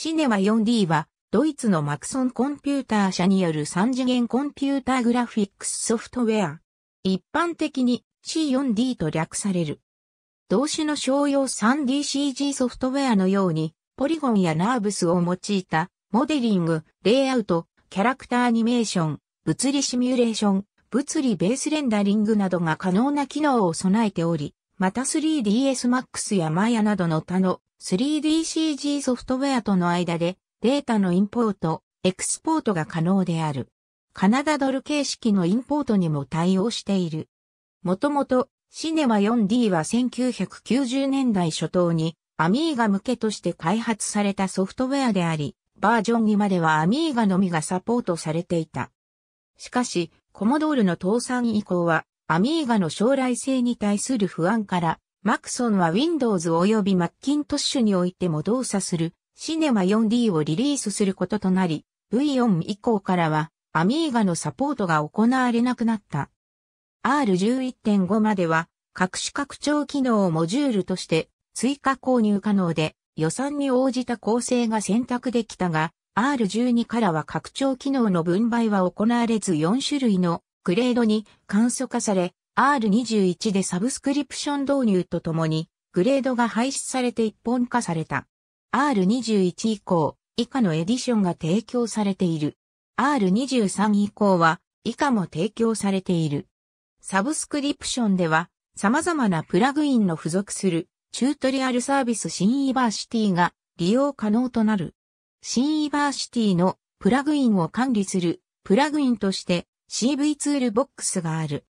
シネマ 4D は、ドイツのマクソンコンピューター社による3次元コンピューターグラフィックスソフトウェア。一般的に C4D と略される。動詞の商用 3DCG ソフトウェアのように、ポリゴンやナーブスを用いた、モデリング、レイアウト、キャラクターアニメーション、物理シミュレーション、物理ベースレンダリングなどが可能な機能を備えており、また 3ds Max や Maya などの他の 3DCG ソフトウェアとの間でデータのインポート、エクスポートが可能である。カナダドル形式のインポートにも対応している。もともとシネマ 4D は1990年代初頭にアミーガ向けとして開発されたソフトウェアであり、バージョン2まではアミーガのみがサポートされていた。しかし、コモドールの倒産以降はアミーガの将来性に対する不安から、マクソンは Windows 及び Macintosh においても動作するシネマ 4D をリリースすることとなり、V4 以降からはアミーガのサポートが行われなくなった。R11.5 までは各種拡張機能をモジュールとして追加購入可能で予算に応じた構成が選択できたが、R12 からは拡張機能の分配は行われず4種類のグレードに簡素化され、R21 でサブスクリプション導入とともに、グレードが廃止されて一本化された。R21 以降、以下のエディションが提供されている。R23 以降は、以下も提供されている。サブスクリプションでは、様々なプラグインの付属する、チュートリアルサービス新イバーシティが利用可能となる。新イバーシティのプラグインを管理するプラグインとして CV ツールボックスがある。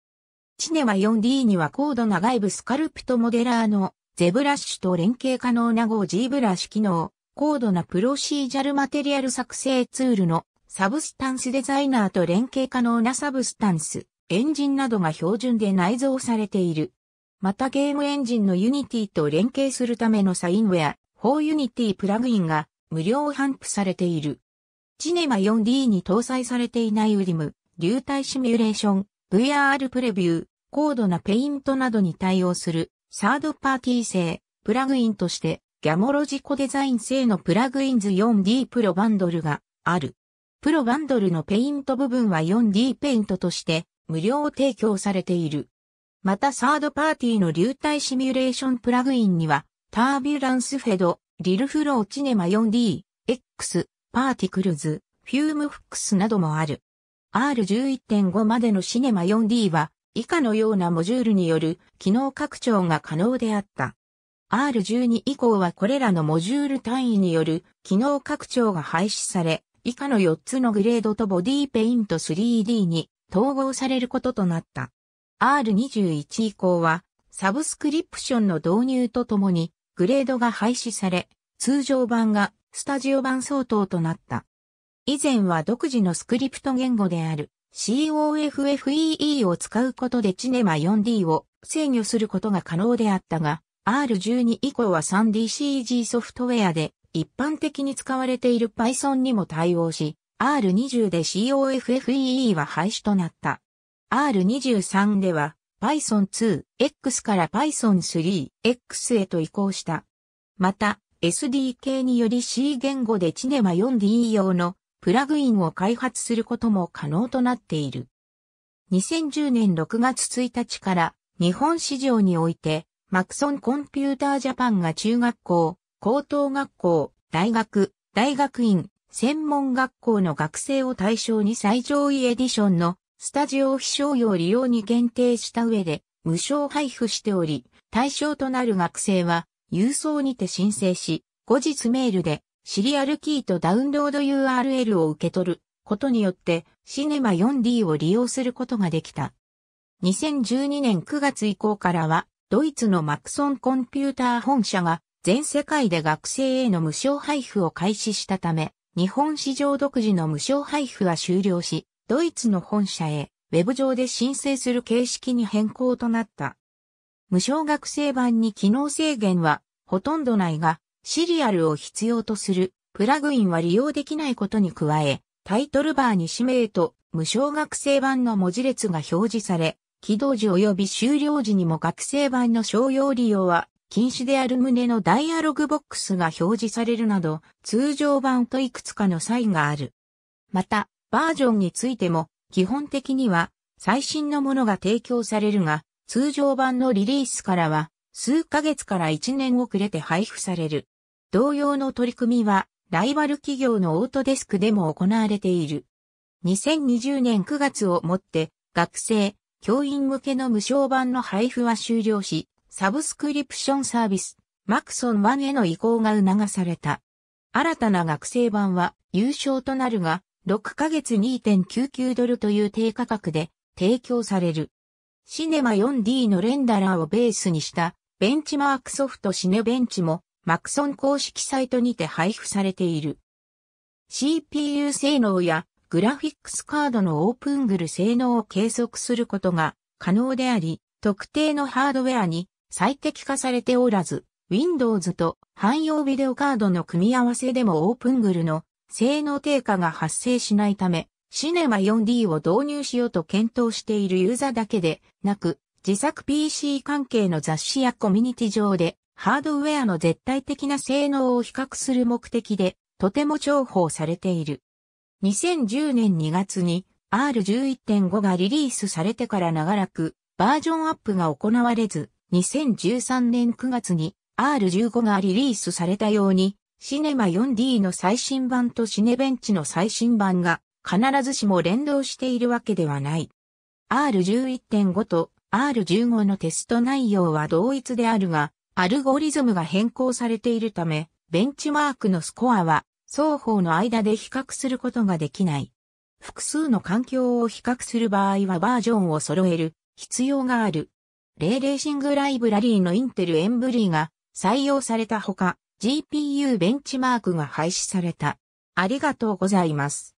チネマ 4D には高度な外部スカルプトモデラーのゼブラッシュと連携可能な 5G ブラシ機能、高度なプロシージャルマテリアル作成ツールのサブスタンスデザイナーと連携可能なサブスタンス、エンジンなどが標準で内蔵されている。またゲームエンジンのユニティと連携するためのサインウェア、4ーユニティプラグインが無料販布されている。チネマ 4D に搭載されていないウリム、流体シミュレーション、VR プレビュー、高度なペイントなどに対応するサードパーティー製プラグインとしてギャモロジコデザイン製のプラグインズ 4D プロバンドルがある。プロバンドルのペイント部分は 4D ペイントとして無料提供されている。またサードパーティーの流体シミュレーションプラグインにはタービュランスフェド、リルフローチネマ 4D、X、パーティクルズ、フュームフックスなどもある。R11.5 までのシネマ 4D は以下のようなモジュールによる機能拡張が可能であった。R12 以降はこれらのモジュール単位による機能拡張が廃止され、以下の4つのグレードとボディペイント 3D に統合されることとなった。R21 以降はサブスクリプションの導入とともにグレードが廃止され、通常版がスタジオ版相当となった。以前は独自のスクリプト言語である COFFEE を使うことでチネマ 4D を制御することが可能であったが、R12 以降は 3DCG ソフトウェアで一般的に使われている Python にも対応し、R20 で COFFEE は廃止となった。R23 では Python 2X から Python 3X へと移行した。また、SDK により C 言語でチネマ 4D 用のプラグインを開発することも可能となっている。2010年6月1日から日本市場においてマクソンコンピュータージャパンが中学校、高等学校、大学、大学院、専門学校の学生を対象に最上位エディションのスタジオ非商用利用に限定した上で無償配布しており、対象となる学生は郵送にて申請し、後日メールでシリアルキーとダウンロード URL を受け取ることによって、シネマ 4D を利用することができた。2012年9月以降からは、ドイツのマクソンコンピューター本社が全世界で学生への無償配布を開始したため、日本市場独自の無償配布は終了し、ドイツの本社へ、ウェブ上で申請する形式に変更となった。無償学生版に機能制限はほとんどないが、シリアルを必要とするプラグインは利用できないことに加え、タイトルバーに氏名と無償学生版の文字列が表示され、起動時及び終了時にも学生版の商用利用は禁止である旨のダイアログボックスが表示されるなど、通常版といくつかのサインがある。また、バージョンについても、基本的には最新のものが提供されるが、通常版のリリースからは、数ヶ月から1年遅れて配布される。同様の取り組みは、ライバル企業のオートデスクでも行われている。2020年9月をもって、学生、教員向けの無償版の配布は終了し、サブスクリプションサービス、マクソン1への移行が促された。新たな学生版は、優勝となるが、6ヶ月2.99ドルという低価格で提供される。シネマ 4D のレンダラーをベースにしたベンチマークソフトシネベンチもマクソン公式サイトにて配布されている。CPU 性能やグラフィックスカードのオープングル性能を計測することが可能であり、特定のハードウェアに最適化されておらず、Windows と汎用ビデオカードの組み合わせでもオープングルの性能低下が発生しないため、シネマ 4D を導入しようと検討しているユーザーだけでなく、自作 PC 関係の雑誌やコミュニティ上でハードウェアの絶対的な性能を比較する目的で、とても重宝されている。2010年2月に R11.5 がリリースされてから長らくバージョンアップが行われず、2013年9月に R15 がリリースされたように、シネマ 4D の最新版とシネベンチの最新版が必ずしも連動しているわけではない。R11.5 と R15 のテスト内容は同一であるが、アルゴリズムが変更されているため、ベンチマークのスコアは双方の間で比較することができない。複数の環境を比較する場合はバージョンを揃える必要がある。レーレーシングライブラリーのインテルエンブリーが採用されたほか、GPU ベンチマークが廃止された。ありがとうございます。